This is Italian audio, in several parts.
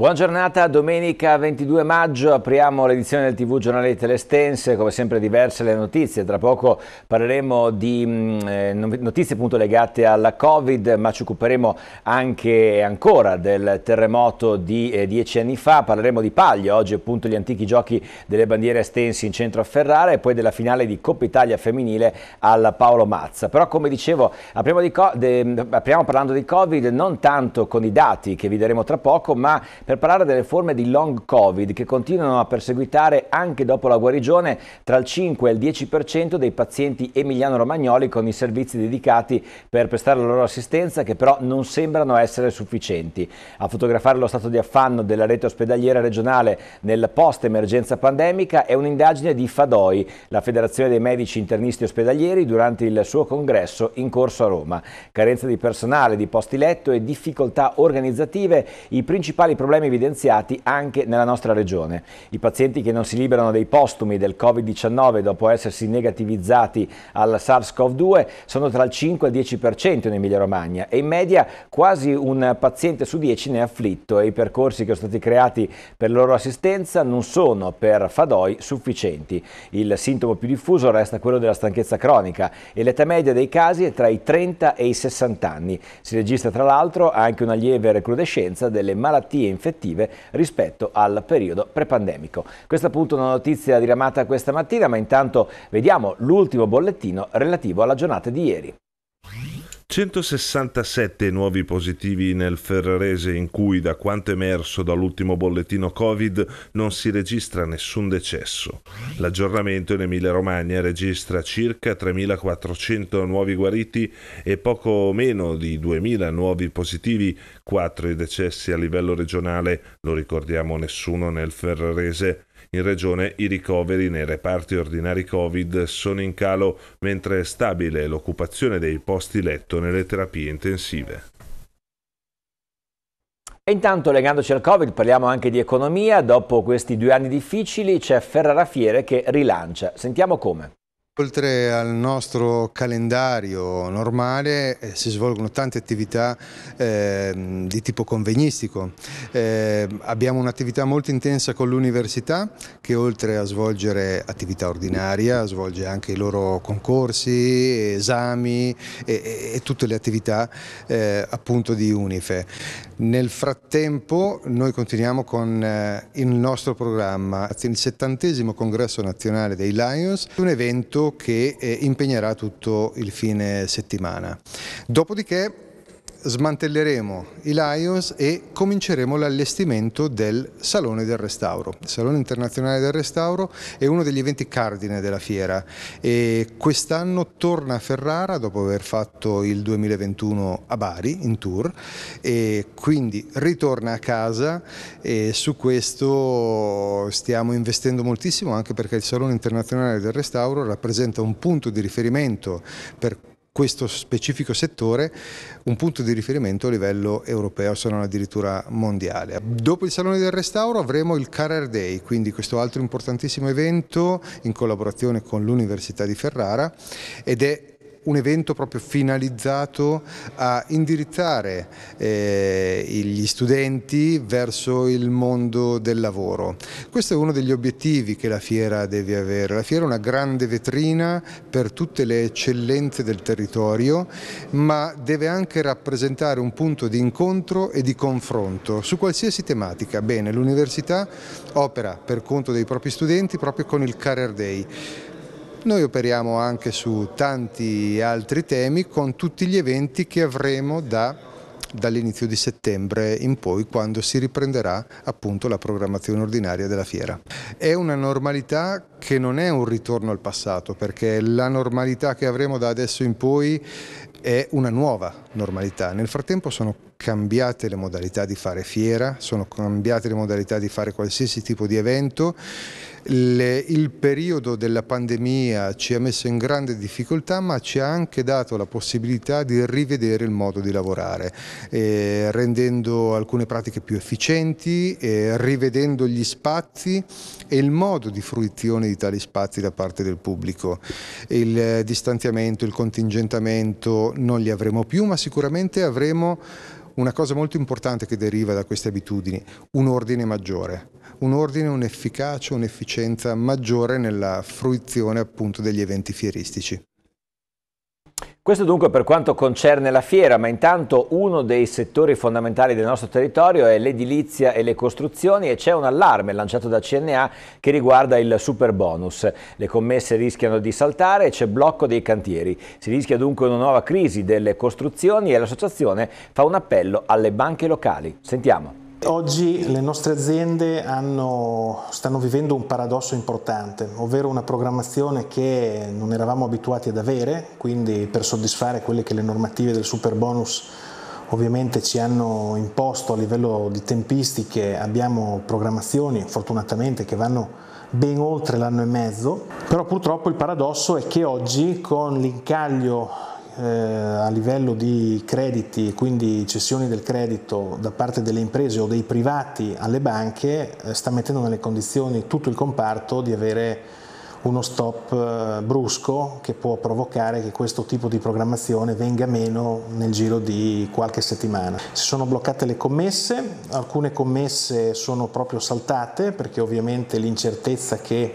Buona giornata, domenica 22 maggio apriamo l'edizione del TV Giornale di Telestense, come sempre diverse le notizie, tra poco parleremo di mm, eh, notizie appunto legate alla Covid, ma ci occuperemo anche ancora del terremoto di eh, dieci anni fa, parleremo di Paglia, oggi appunto gli antichi giochi delle bandiere estensi in centro a Ferrara e poi della finale di Coppa Italia femminile alla Paolo Mazza. Però come dicevo apriamo, di apriamo parlando di Covid non tanto con i dati che vi daremo tra poco, ma per parlare delle forme di long covid che continuano a perseguitare anche dopo la guarigione tra il 5 e il 10% dei pazienti emiliano-romagnoli con i servizi dedicati per prestare la loro assistenza che però non sembrano essere sufficienti. A fotografare lo stato di affanno della rete ospedaliera regionale nel post-emergenza pandemica è un'indagine di FADOI, la Federazione dei Medici Internisti Ospedalieri, durante il suo congresso in corso a Roma. Carenza di personale, di posti letto e difficoltà organizzative, i principali problemi problemi evidenziati anche nella nostra regione. I pazienti che non si liberano dei postumi del Covid-19 dopo essersi negativizzati al SARS-CoV-2 sono tra il 5 e il 10% in Emilia-Romagna e in media quasi un paziente su 10 ne è afflitto e i percorsi che sono stati creati per loro assistenza non sono per Fadoi sufficienti. Il sintomo più diffuso resta quello della stanchezza cronica e l'età media dei casi è tra i 30 e i 60 anni. Si registra tra l'altro anche una lieve recrudescenza delle malattie infettive effettive rispetto al periodo prepandemico. Questa appunto è una notizia diramata questa mattina, ma intanto vediamo l'ultimo bollettino relativo alla giornata di ieri. 167 nuovi positivi nel Ferrarese in cui, da quanto emerso dall'ultimo bollettino Covid, non si registra nessun decesso. L'aggiornamento in Emilia-Romagna registra circa 3.400 nuovi guariti e poco meno di 2.000 nuovi positivi, 4 i decessi a livello regionale, lo ricordiamo nessuno nel Ferrarese in regione i ricoveri nei reparti ordinari Covid sono in calo, mentre è stabile l'occupazione dei posti letto nelle terapie intensive. E intanto, legandoci al Covid, parliamo anche di economia. Dopo questi due anni difficili c'è Ferrara Fiere che rilancia. Sentiamo come. Oltre al nostro calendario normale eh, si svolgono tante attività eh, di tipo convegnistico. Eh, abbiamo un'attività molto intensa con l'università che oltre a svolgere attività ordinaria svolge anche i loro concorsi, esami e, e tutte le attività eh, appunto di Unife. Nel frattempo noi continuiamo con eh, il nostro programma, il settantesimo congresso nazionale dei Lions, un evento che eh, impegnerà tutto il fine settimana. Dopodiché smantelleremo i Lions e cominceremo l'allestimento del Salone del Restauro. Il Salone Internazionale del Restauro è uno degli eventi cardine della fiera e quest'anno torna a Ferrara dopo aver fatto il 2021 a Bari in tour e quindi ritorna a casa e su questo stiamo investendo moltissimo anche perché il Salone Internazionale del Restauro rappresenta un punto di riferimento per questo specifico settore un punto di riferimento a livello europeo se non addirittura mondiale. Dopo il Salone del Restauro avremo il Career Day, quindi questo altro importantissimo evento in collaborazione con l'Università di Ferrara ed è un evento proprio finalizzato a indirizzare eh, gli studenti verso il mondo del lavoro. Questo è uno degli obiettivi che la fiera deve avere. La fiera è una grande vetrina per tutte le eccellenze del territorio, ma deve anche rappresentare un punto di incontro e di confronto su qualsiasi tematica. Bene, l'università opera per conto dei propri studenti proprio con il Career Day. Noi operiamo anche su tanti altri temi con tutti gli eventi che avremo da, dall'inizio di settembre in poi quando si riprenderà appunto la programmazione ordinaria della fiera. È una normalità che non è un ritorno al passato perché la normalità che avremo da adesso in poi è una nuova normalità. Nel frattempo sono cambiate le modalità di fare fiera, sono cambiate le modalità di fare qualsiasi tipo di evento il, periodo della pandemia ci ha messo in grande difficoltà ma ci ha anche dato la possibilità di rivedere il modo di lavorare, eh, rendendo alcune pratiche più efficienti, eh, rivedendo gli spazi e il modo di fruizione di tali spazi da parte del pubblico. Il distanziamento, il contingentamento non li avremo più ma sicuramente avremo una cosa molto importante che deriva da queste abitudini, un ordine maggiore un ordine, un'efficacia, un'efficienza maggiore nella fruizione appunto degli eventi fieristici. Questo dunque per quanto concerne la fiera, ma intanto uno dei settori fondamentali del nostro territorio è l'edilizia e le costruzioni e c'è un allarme lanciato da CNA che riguarda il super bonus. Le commesse rischiano di saltare e c'è blocco dei cantieri. Si rischia dunque una nuova crisi delle costruzioni e l'associazione fa un appello alle banche locali. Sentiamo. Oggi le nostre aziende hanno, stanno vivendo un paradosso importante, ovvero una programmazione che non eravamo abituati ad avere, quindi per soddisfare quelle che le normative del super bonus ovviamente ci hanno imposto a livello di tempistiche, abbiamo programmazioni fortunatamente che vanno ben oltre l'anno e mezzo, però purtroppo il paradosso è che oggi con l'incaglio eh, a livello di crediti quindi cessioni del credito da parte delle imprese o dei privati alle banche eh, sta mettendo nelle condizioni tutto il comparto di avere uno stop eh, brusco che può provocare che questo tipo di programmazione venga meno nel giro di qualche settimana. Si sono bloccate le commesse, alcune commesse sono proprio saltate perché ovviamente l'incertezza che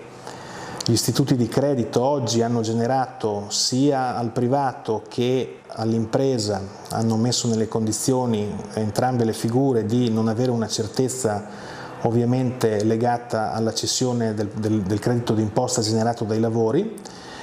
gli istituti di credito oggi hanno generato sia al privato che all'impresa, hanno messo nelle condizioni entrambe le figure di non avere una certezza ovviamente legata alla cessione del, del, del credito d'imposta generato dai lavori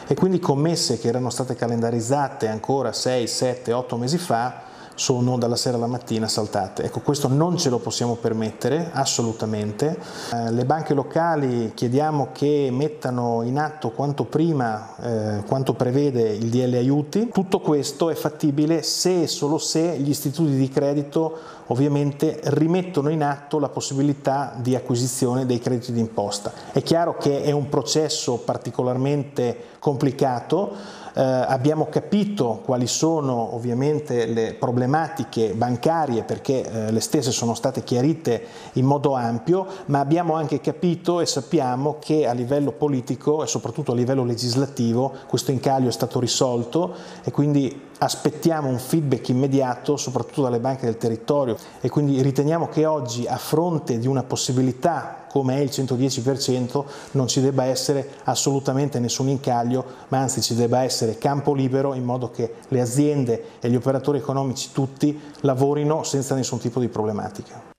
e quindi commesse che erano state calendarizzate ancora 6, 7, 8 mesi fa sono dalla sera alla mattina saltate. Ecco, questo non ce lo possiamo permettere assolutamente. Eh, le banche locali chiediamo che mettano in atto quanto prima eh, quanto prevede il DL aiuti. Tutto questo è fattibile se e solo se gli istituti di credito ovviamente rimettono in atto la possibilità di acquisizione dei crediti d'imposta. È chiaro che è un processo particolarmente complicato eh, abbiamo capito quali sono ovviamente le problematiche bancarie perché eh, le stesse sono state chiarite in modo ampio, ma abbiamo anche capito e sappiamo che a livello politico e soprattutto a livello legislativo questo incaglio è stato risolto e quindi aspettiamo un feedback immediato soprattutto dalle banche del territorio e quindi riteniamo che oggi a fronte di una possibilità come è il 110%, non ci debba essere assolutamente nessun incaglio, ma anzi ci debba essere campo libero in modo che le aziende e gli operatori economici tutti lavorino senza nessun tipo di problematica.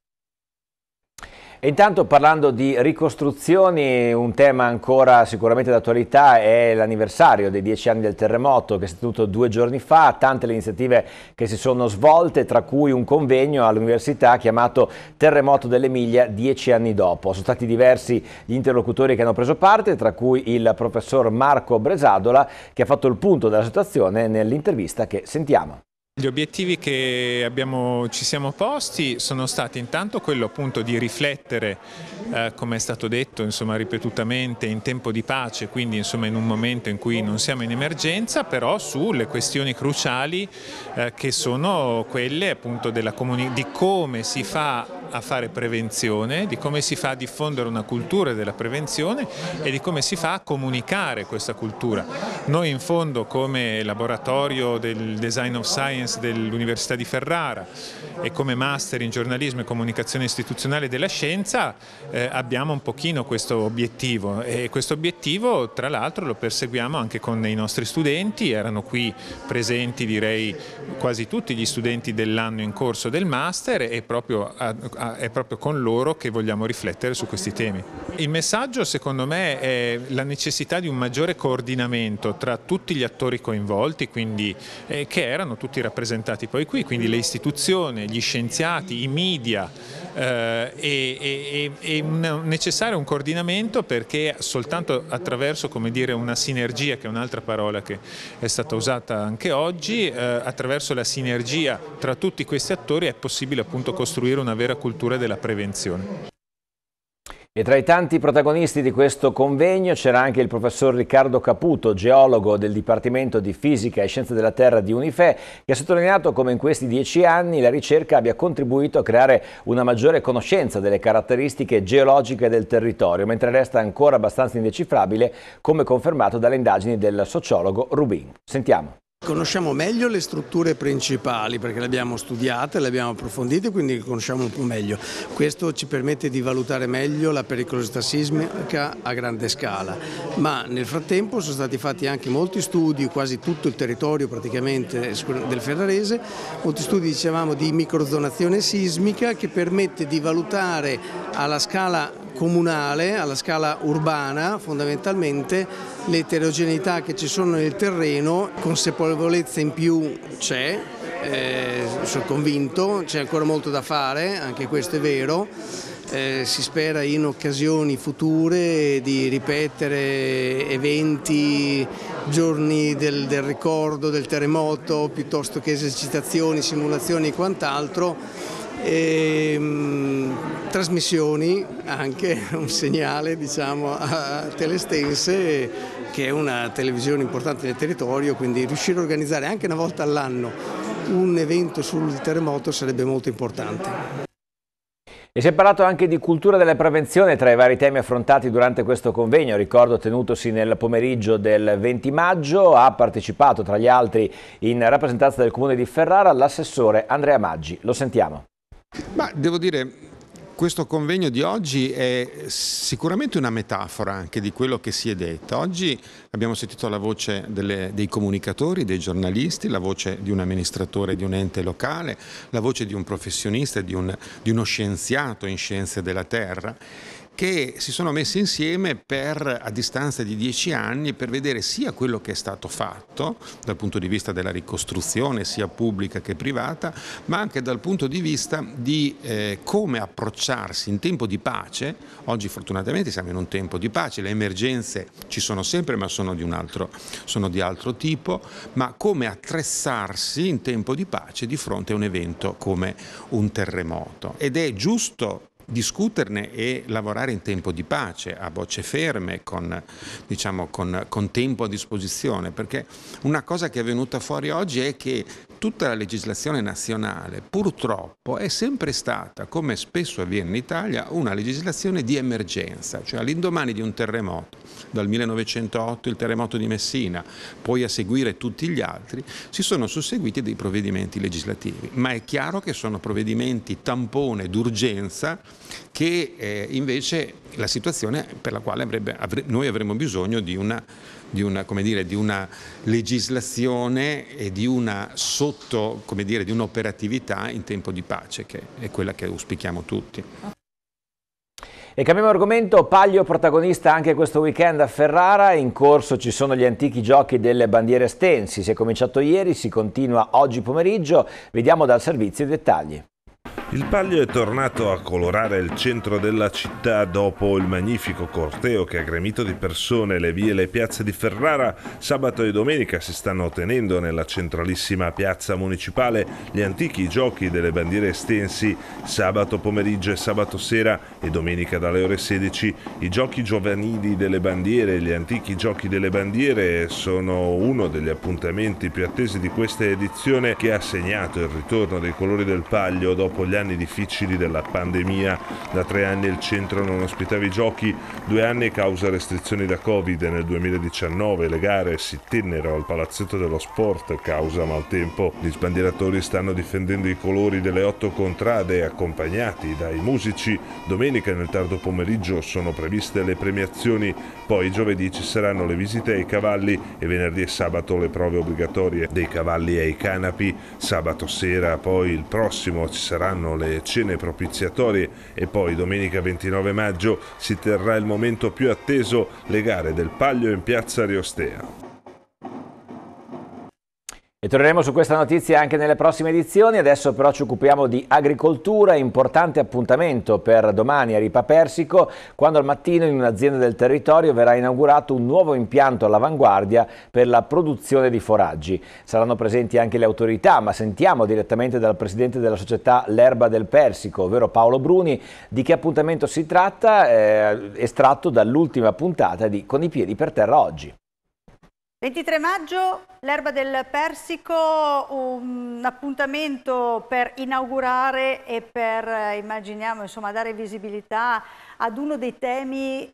E intanto parlando di ricostruzioni, un tema ancora sicuramente d'attualità è l'anniversario dei dieci anni del terremoto che si è tenuto due giorni fa, tante le iniziative che si sono svolte, tra cui un convegno all'università chiamato Terremoto dell'Emilia dieci anni dopo. Sono stati diversi gli interlocutori che hanno preso parte, tra cui il professor Marco Bresadola che ha fatto il punto della situazione nell'intervista che sentiamo. Gli obiettivi che abbiamo, ci siamo posti sono stati intanto quello appunto di riflettere, eh, come è stato detto insomma, ripetutamente, in tempo di pace, quindi insomma, in un momento in cui non siamo in emergenza, però sulle questioni cruciali eh, che sono quelle appunto di come si fa a fare prevenzione, di come si fa a diffondere una cultura della prevenzione e di come si fa a comunicare questa cultura. Noi in fondo come laboratorio del Design of Science dell'Università di Ferrara e come master in giornalismo e comunicazione istituzionale della scienza eh, abbiamo un pochino questo obiettivo e questo obiettivo tra l'altro lo perseguiamo anche con i nostri studenti, erano qui presenti direi quasi tutti gli studenti dell'anno in corso del master e proprio a Ah, è proprio con loro che vogliamo riflettere su questi temi. Il messaggio secondo me è la necessità di un maggiore coordinamento tra tutti gli attori coinvolti, quindi, eh, che erano tutti rappresentati poi qui, quindi le istituzioni, gli scienziati, i media, eh, e, e, e necessario un coordinamento perché soltanto attraverso dire, una sinergia, che è un'altra parola che è stata usata anche oggi, eh, attraverso la sinergia tra tutti questi attori è possibile appunto costruire una vera cultura culture della prevenzione. E tra i tanti protagonisti di questo convegno c'era anche il professor Riccardo Caputo, geologo del Dipartimento di Fisica e Scienze della Terra di Unife, che ha sottolineato come in questi dieci anni la ricerca abbia contribuito a creare una maggiore conoscenza delle caratteristiche geologiche del territorio, mentre resta ancora abbastanza indecifrabile, come confermato dalle indagini del sociologo Rubin. Sentiamo. Conosciamo meglio le strutture principali perché le abbiamo studiate, le abbiamo approfondite, quindi le conosciamo un po' meglio. Questo ci permette di valutare meglio la pericolosità sismica a grande scala, ma nel frattempo sono stati fatti anche molti studi, quasi tutto il territorio praticamente del Ferrarese, molti studi dicevamo di microzonazione sismica che permette di valutare alla scala comunale, alla scala urbana fondamentalmente, le eterogeneità che ci sono nel terreno, consapevolezza in più c'è, eh, sono convinto, c'è ancora molto da fare, anche questo è vero eh, si spera in occasioni future di ripetere eventi, giorni del, del ricordo del terremoto piuttosto che esercitazioni, simulazioni e quant'altro. Ehm, trasmissioni anche un segnale diciamo, a Telestense che è una televisione importante del territorio quindi riuscire a organizzare anche una volta all'anno un evento sul terremoto sarebbe molto importante. E si è parlato anche di cultura della prevenzione tra i vari temi affrontati durante questo convegno, ricordo tenutosi nel pomeriggio del 20 maggio, ha partecipato tra gli altri in rappresentanza del Comune di Ferrara l'assessore Andrea Maggi. Lo sentiamo. Ma devo dire questo convegno di oggi è sicuramente una metafora anche di quello che si è detto. Oggi abbiamo sentito la voce delle, dei comunicatori, dei giornalisti, la voce di un amministratore di un ente locale, la voce di un professionista, di, un, di uno scienziato in scienze della terra che si sono messi insieme per, a distanza di dieci anni per vedere sia quello che è stato fatto dal punto di vista della ricostruzione sia pubblica che privata, ma anche dal punto di vista di eh, come approcciarsi in tempo di pace. Oggi fortunatamente siamo in un tempo di pace, le emergenze ci sono sempre ma sono di, altro, sono di altro tipo, ma come attrezzarsi in tempo di pace di fronte a un evento come un terremoto. Ed è giusto discuterne e lavorare in tempo di pace, a bocce ferme, con, diciamo, con, con tempo a disposizione, perché una cosa che è venuta fuori oggi è che tutta la legislazione nazionale purtroppo è sempre stata, come spesso avviene in Italia, una legislazione di emergenza, cioè all'indomani di un terremoto, dal 1908 il terremoto di Messina, poi a seguire tutti gli altri, si sono susseguiti dei provvedimenti legislativi, ma è chiaro che sono provvedimenti tampone d'urgenza che eh, invece la situazione per la quale avrebbe, avre, noi avremmo bisogno di una, di, una, dire, di una, legislazione e di una sotto, dire, di un'operatività in tempo di pace, che è quella che auspichiamo tutti. E cambiamo argomento, Paglio protagonista anche questo weekend a Ferrara, in corso ci sono gli antichi giochi delle bandiere stensi, si è cominciato ieri, si continua oggi pomeriggio, vediamo dal servizio i dettagli. Il Paglio è tornato a colorare il centro della città dopo il magnifico corteo che ha gremito di persone le vie e le piazze di Ferrara. Sabato e domenica si stanno tenendo nella centralissima piazza municipale gli antichi giochi delle bandiere estensi sabato pomeriggio e sabato sera e domenica dalle ore 16. I giochi giovanili delle bandiere, e gli antichi giochi delle bandiere sono uno degli appuntamenti più attesi di questa edizione che ha segnato il ritorno dei colori del Paglio dopo gli anni anni difficili della pandemia. Da tre anni il centro non ospitava i giochi, due anni causa restrizioni da Covid. Nel 2019 le gare si tennero al Palazzetto dello Sport causa maltempo. Gli sbandieratori stanno difendendo i colori delle otto contrade accompagnati dai musici. Domenica nel tardo pomeriggio sono previste le premiazioni, poi giovedì ci saranno le visite ai cavalli e venerdì e sabato le prove obbligatorie dei cavalli ai canapi. Sabato sera poi il prossimo ci saranno saranno le cene propiziatorie e poi domenica 29 maggio si terrà il momento più atteso, le gare del Paglio in piazza Riostea. E torneremo su questa notizia anche nelle prossime edizioni, adesso però ci occupiamo di agricoltura, importante appuntamento per domani a Ripa Persico, quando al mattino in un'azienda del territorio verrà inaugurato un nuovo impianto all'avanguardia per la produzione di foraggi. Saranno presenti anche le autorità, ma sentiamo direttamente dal presidente della società L'Erba del Persico, ovvero Paolo Bruni, di che appuntamento si tratta, eh, estratto dall'ultima puntata di Con i piedi per terra oggi. 23 maggio, l'erba del Persico, un appuntamento per inaugurare e per, eh, immaginiamo, insomma, dare visibilità ad uno dei temi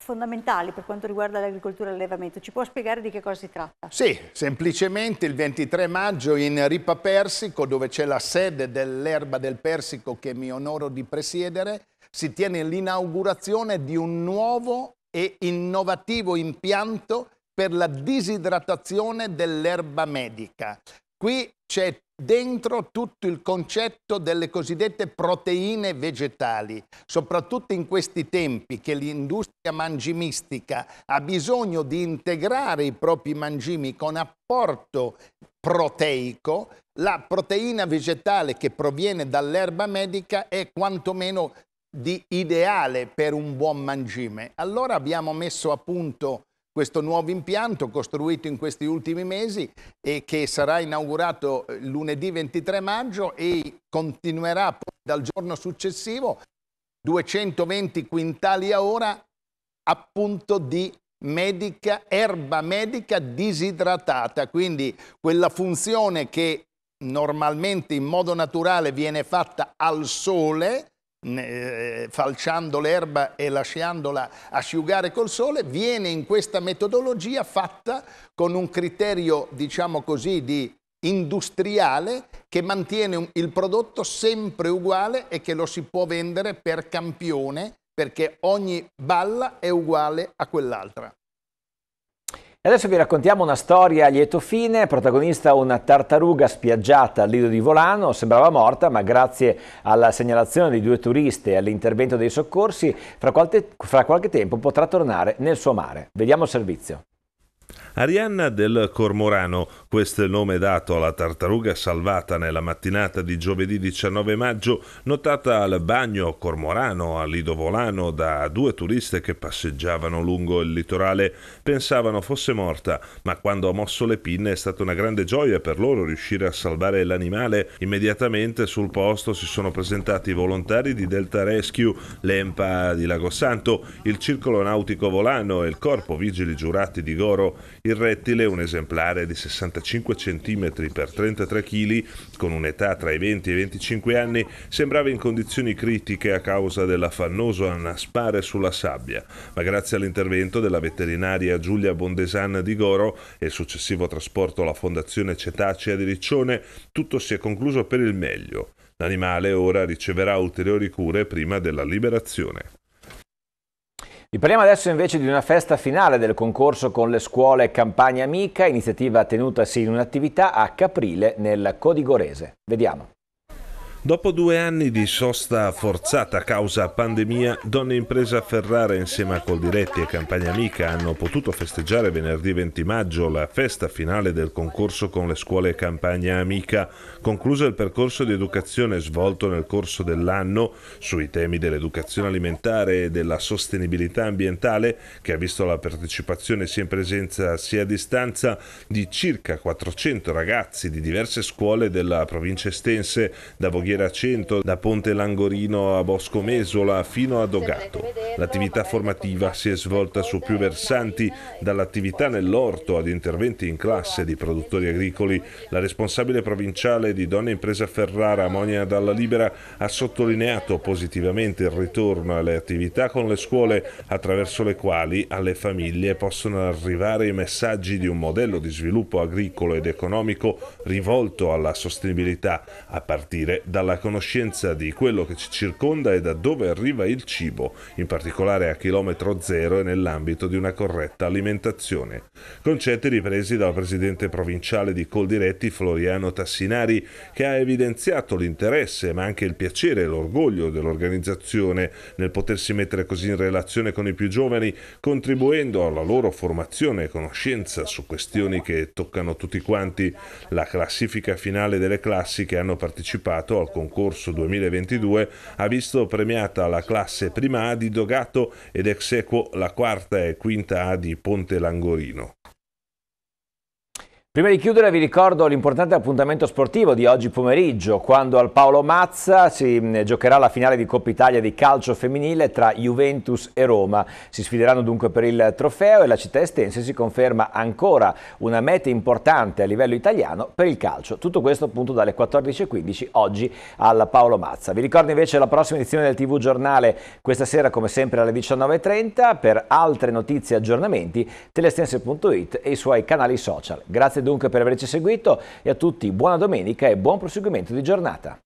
fondamentali per quanto riguarda l'agricoltura e l'allevamento. Ci può spiegare di che cosa si tratta? Sì, semplicemente il 23 maggio in Ripa Persico, dove c'è la sede dell'erba del Persico che mi onoro di presiedere, si tiene l'inaugurazione di un nuovo e innovativo impianto per la disidratazione dell'erba medica. Qui c'è dentro tutto il concetto delle cosiddette proteine vegetali, soprattutto in questi tempi che l'industria mangimistica ha bisogno di integrare i propri mangimi con apporto proteico, la proteina vegetale che proviene dall'erba medica è quantomeno di ideale per un buon mangime. Allora abbiamo messo a punto questo nuovo impianto costruito in questi ultimi mesi e che sarà inaugurato eh, lunedì 23 maggio e continuerà dal giorno successivo 220 quintali a ora appunto di medica, erba medica disidratata, quindi quella funzione che normalmente in modo naturale viene fatta al sole eh, falciando l'erba e lasciandola asciugare col sole, viene in questa metodologia fatta con un criterio, diciamo così, di industriale che mantiene il prodotto sempre uguale e che lo si può vendere per campione perché ogni balla è uguale a quell'altra. Adesso vi raccontiamo una storia a lieto fine, protagonista una tartaruga spiaggiata al lido di Volano, sembrava morta ma grazie alla segnalazione di due turiste e all'intervento dei soccorsi fra qualche, fra qualche tempo potrà tornare nel suo mare. Vediamo il servizio. Arianna del Cormorano, questo è il nome dato alla tartaruga salvata nella mattinata di giovedì 19 maggio, notata al bagno Cormorano a Lidovolano da due turiste che passeggiavano lungo il litorale, pensavano fosse morta, ma quando ha mosso le pinne è stata una grande gioia per loro riuscire a salvare l'animale. Immediatamente sul posto si sono presentati i volontari di Delta Rescue, l'EMPA di Lago Santo, il Circolo Nautico Volano e il Corpo Vigili Giurati di Goro. Il rettile, un esemplare di 65 cm x 33 kg, con un'età tra i 20 e i 25 anni, sembrava in condizioni critiche a causa dell'affannoso annaspare sulla sabbia, ma grazie all'intervento della veterinaria Giulia Bondesan di Goro e il successivo trasporto alla Fondazione Cetacea di Riccione, tutto si è concluso per il meglio. L'animale ora riceverà ulteriori cure prima della liberazione. Vi parliamo adesso invece di una festa finale del concorso con le scuole Campagna Amica, iniziativa tenutasi in un'attività a Caprile nel Codigorese. Vediamo. Dopo due anni di sosta forzata a causa pandemia, Donne Impresa Ferrara insieme a Coldiretti e Campagna Amica hanno potuto festeggiare venerdì 20 maggio la festa finale del concorso con le scuole Campagna Amica, concluso il percorso di educazione svolto nel corso dell'anno sui temi dell'educazione alimentare e della sostenibilità ambientale, che ha visto la partecipazione sia in presenza sia a distanza di circa 400 ragazzi di diverse scuole della provincia estense da Voghia Riviera Centro, da Ponte Langorino a Bosco Mesola fino a Dogato. L'attività formativa si è svolta su più versanti, dall'attività nell'orto ad interventi in classe di produttori agricoli. La responsabile provinciale di Donna Impresa Ferrara, Monia Dalla Libera, ha sottolineato positivamente il ritorno alle attività con le scuole, attraverso le quali alle famiglie possono arrivare i messaggi di un modello di sviluppo agricolo ed economico rivolto alla sostenibilità, a partire da dalla conoscenza di quello che ci circonda e da dove arriva il cibo, in particolare a chilometro zero e nell'ambito di una corretta alimentazione. Concetti ripresi dal presidente provinciale di Coldiretti Floriano Tassinari, che ha evidenziato l'interesse ma anche il piacere e l'orgoglio dell'organizzazione nel potersi mettere così in relazione con i più giovani, contribuendo alla loro formazione e conoscenza su questioni che toccano tutti quanti. La classifica finale delle classi che hanno partecipato al concorso 2022 ha visto premiata la classe prima A di Dogato ed ex equo la quarta e quinta A di Ponte Langorino. Prima di chiudere vi ricordo l'importante appuntamento sportivo di oggi pomeriggio quando al Paolo Mazza si giocherà la finale di Coppa Italia di calcio femminile tra Juventus e Roma. Si sfideranno dunque per il trofeo e la città estense si conferma ancora una meta importante a livello italiano per il calcio. Tutto questo appunto dalle 14.15 oggi al Paolo Mazza. Vi ricordo invece la prossima edizione del TV Giornale questa sera come sempre alle 19.30 per altre notizie e aggiornamenti telestense.it e i suoi canali social. Grazie dunque per averci seguito e a tutti buona domenica e buon proseguimento di giornata.